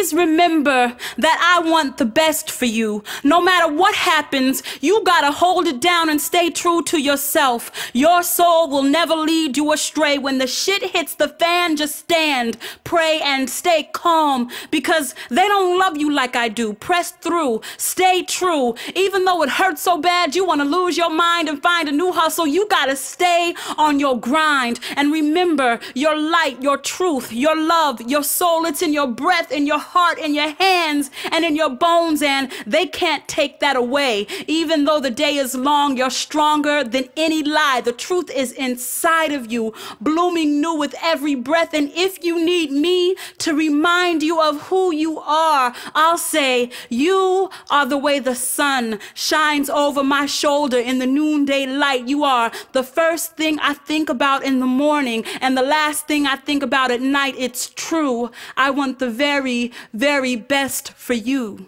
Please remember that I want the best for you. No matter what happens, you gotta hold it down and stay true to yourself. Your soul will never lead you astray. When the shit hits the fan, just stand, pray, and stay calm because they don't love you like I do. Press through, stay true. Even though it hurts so bad, you wanna lose your mind and find a new hustle. You gotta stay on your grind and remember your light, your truth, your love, your soul. It's in your breath, in your heart in your hands and in your bones, and they can't take that away. Even though the day is long, you're stronger than any lie. The truth is inside of you, blooming new with every breath. And if you need me, to remind you of who you are, I'll say, You are the way the sun shines over my shoulder in the noonday light. You are the first thing I think about in the morning and the last thing I think about at night. It's true. I want the very, very best for you.